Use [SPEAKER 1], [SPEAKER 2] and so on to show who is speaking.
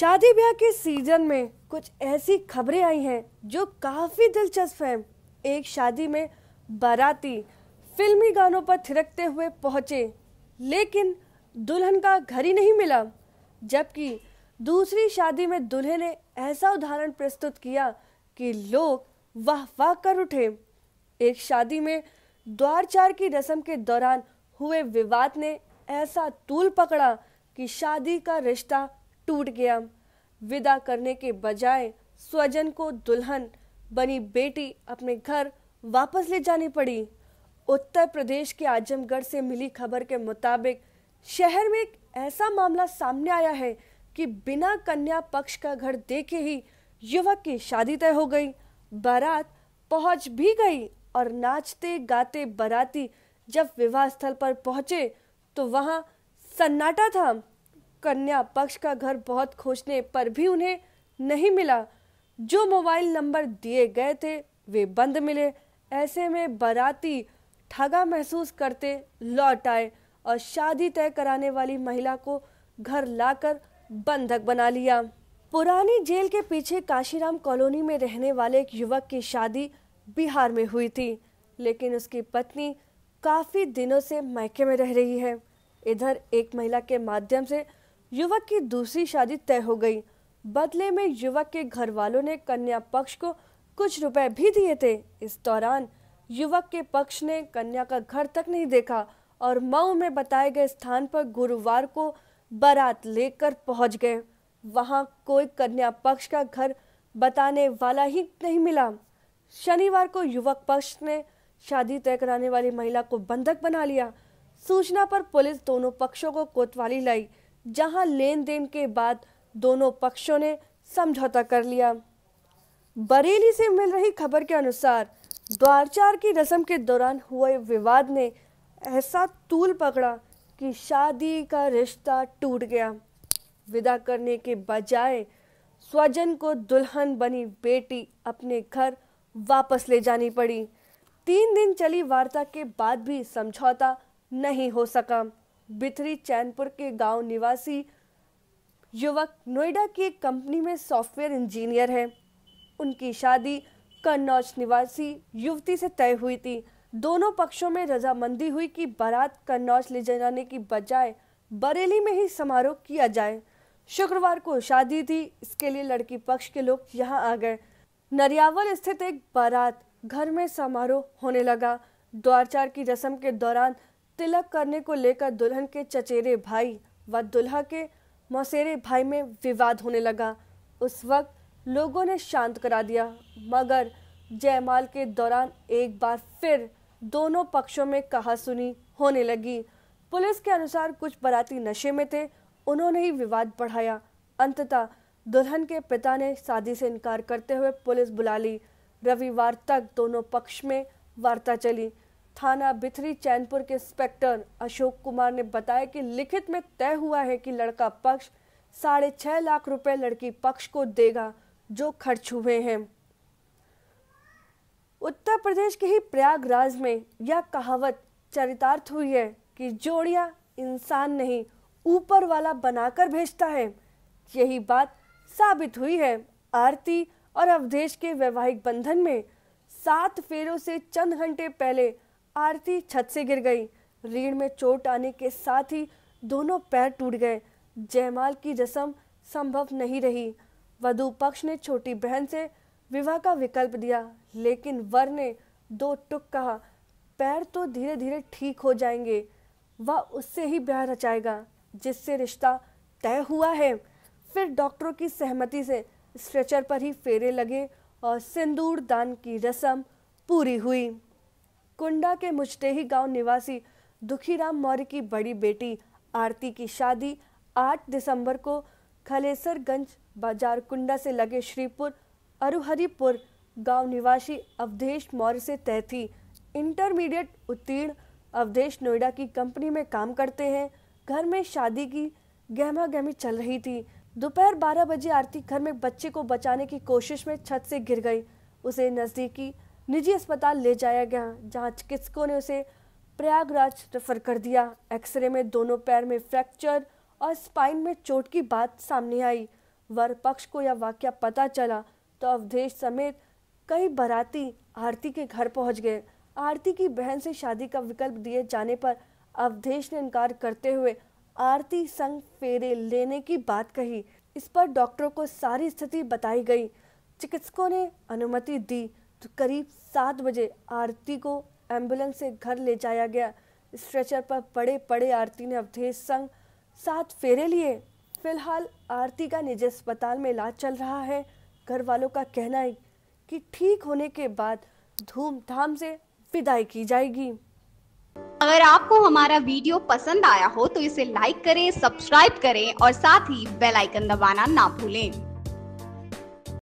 [SPEAKER 1] शादी ब्याह के सीजन में कुछ ऐसी खबरें आई हैं जो काफ़ी दिलचस्प हैं एक शादी में बाराती फिल्मी गानों पर थिरकते हुए पहुंचे लेकिन दुल्हन का घर ही नहीं मिला जबकि दूसरी शादी में दूल्हे ने ऐसा उदाहरण प्रस्तुत किया कि लोग वाह वाह कर उठे एक शादी में द्वारचार की रस्म के दौरान हुए विवाद ने ऐसा तूल पकड़ा कि शादी का रिश्ता टूट गया विदा करने के बजाय स्वजन को दुल्हन बनी बेटी अपने घर वापस ले जानी पड़ी उत्तर प्रदेश के आजमगढ़ से मिली खबर के मुताबिक शहर में एक ऐसा मामला सामने आया है कि बिना कन्या पक्ष का घर देखे ही युवक की शादी तय हो गई बारात पहुंच भी गई और नाचते गाते बराती जब विवाह स्थल पर पहुंचे तो वहां सन्नाटा था कन्या पक्ष का घर बहुत खोजने पर भी उन्हें नहीं मिला जो मोबाइल नंबर दिए गए थे वे बंद मिले ऐसे में बराती ठगा महसूस करते लौट आए और शादी तय कराने वाली महिला को घर लाकर बंधक बना लिया पुरानी जेल के पीछे काशीराम कॉलोनी में रहने वाले एक युवक की शादी बिहार में हुई थी लेकिन उसकी पत्नी काफ़ी दिनों से मायके में रह रही है इधर एक महिला के माध्यम से युवक की दूसरी शादी तय हो गई बदले में युवक के घर वालों ने कन्या पक्ष को कुछ रुपए भी दिए थे इस दौरान युवक के पक्ष ने कन्या का घर तक नहीं देखा और मऊ में बताए गए स्थान पर गुरुवार को बारात लेकर पहुंच गए वहां कोई कन्या पक्ष का घर बताने वाला ही नहीं मिला शनिवार को युवक पक्ष ने शादी तय कराने वाली महिला को बंधक बना लिया सूचना पर पुलिस दोनों पक्षों को कोतवाली लाई जहां लेन देन के बाद दोनों पक्षों ने समझौता कर लिया बरेली से मिल रही खबर के अनुसार द्वारचार की रस्म के दौरान हुए विवाद ने ऐसा तूल पकड़ा कि शादी का रिश्ता टूट गया विदा करने के बजाय स्वजन को दुल्हन बनी बेटी अपने घर वापस ले जानी पड़ी तीन दिन चली वार्ता के बाद भी समझौता नहीं हो सका बिथरी चैनपुर के गांव निवासी युवक नोएडा की एक कंपनी में सॉफ्टवेयर इंजीनियर है उनकी शादी कन्नौज निवासी युवती से तय हुई थी दोनों पक्षों में रजामंदी हुई कि बारात कन्नौज ले जाने की बजाय बरेली में ही समारोह किया जाए शुक्रवार को शादी थी इसके लिए लड़की पक्ष के लोग यहाँ आ गए नरियावल स्थित एक बारात घर में समारोह होने लगा द्वारचार की रस्म के दौरान तिलक करने को लेकर दुल्हन के चचेरे भाई व दुल्हा के मौसेरे भाई में विवाद होने लगा उस वक्त लोगों ने शांत करा दिया मगर जयमाल के दौरान एक बार फिर दोनों पक्षों में कहा सुनी होने लगी पुलिस के अनुसार कुछ बराती नशे में थे उन्होंने ही विवाद बढ़ाया अंततः दुल्हन के पिता ने शादी से इनकार करते हुए पुलिस बुला ली रविवार तक दोनों पक्ष में वार्ता चली थाना बिथरी चैनपुर के इंस्पेक्टर अशोक कुमार ने बताया कि लिखित में तय हुआ है कि लड़का पक्ष साढ़े छह लाख रुपए लड़की पक्ष को देगा जो खर्च हुए हैं उत्तर प्रदेश के ही प्रयागराज में यह कहावत चरितार्थ हुई है कि जोड़िया इंसान नहीं ऊपर वाला बनाकर भेजता है यही बात साबित हुई है आरती और अवधेश के वैवाहिक बंधन में सात फेरों से चंद घंटे पहले आरती छत से गिर गई रीढ़ में चोट आने के साथ ही दोनों पैर टूट गए जयमाल की रस्म संभव नहीं रही वधु पक्ष ने छोटी बहन से विवाह का विकल्प दिया लेकिन वर ने दो टुक कहा पैर तो धीरे धीरे ठीक हो जाएंगे वह उससे ही ब्याह रचाएगा जिससे रिश्ता तय हुआ है फिर डॉक्टरों की सहमति से स्ट्रेचर पर ही फेरे लगे और सिंदूर दान की रस्म पूरी हुई कुंडा के मुजटेही गांव निवासी दुखीराम मौर्य की बड़ी बेटी आरती की शादी 8 दिसंबर को खलेसरगंज बाजार कुंडा से लगे श्रीपुर अरुहरीपुर गांव निवासी अवधेश मौर्य से तय थी इंटरमीडिएट उत्तीर्ण अवधेश नोएडा की कंपनी में काम करते हैं घर में शादी की गहमा गहमी चल रही थी दोपहर 12 बजे आरती घर में बच्चे को बचाने की कोशिश में छत से गिर गई उसे नज़दीकी निजी अस्पताल ले जाया गया जहां चिकित्सकों ने उसे प्रयागराज रेफर कर दिया एक्सरे में दोनों पैर में फ्रैक्चर और स्पाइन में चोट की बात सामने आई वर पक्ष को यह वाक्य पता चला तो अवधेश समेत कई बराती आरती के घर पहुंच गए आरती की बहन से शादी का विकल्प दिए जाने पर अवधेश ने इनकार करते हुए आरती संग फेरे लेने की बात कही इस पर डॉक्टरों को सारी स्थिति बताई गई चिकित्सकों ने अनुमति दी तो करीब सात बजे आरती को एम्बुलेंस से घर ले जाया गया स्ट्रेचर पर पड़े पड़े आरती ने अवधेश संग सात फेरे लिए फिलहाल आरती का निजी अस्पताल में इलाज चल रहा है घर वालों का कहना है कि ठीक होने के बाद धूमधाम से विदाई की जाएगी अगर आपको हमारा वीडियो पसंद आया हो तो इसे लाइक करें सब्सक्राइब करें और साथ ही बेल आइकन दबाना ना भूलें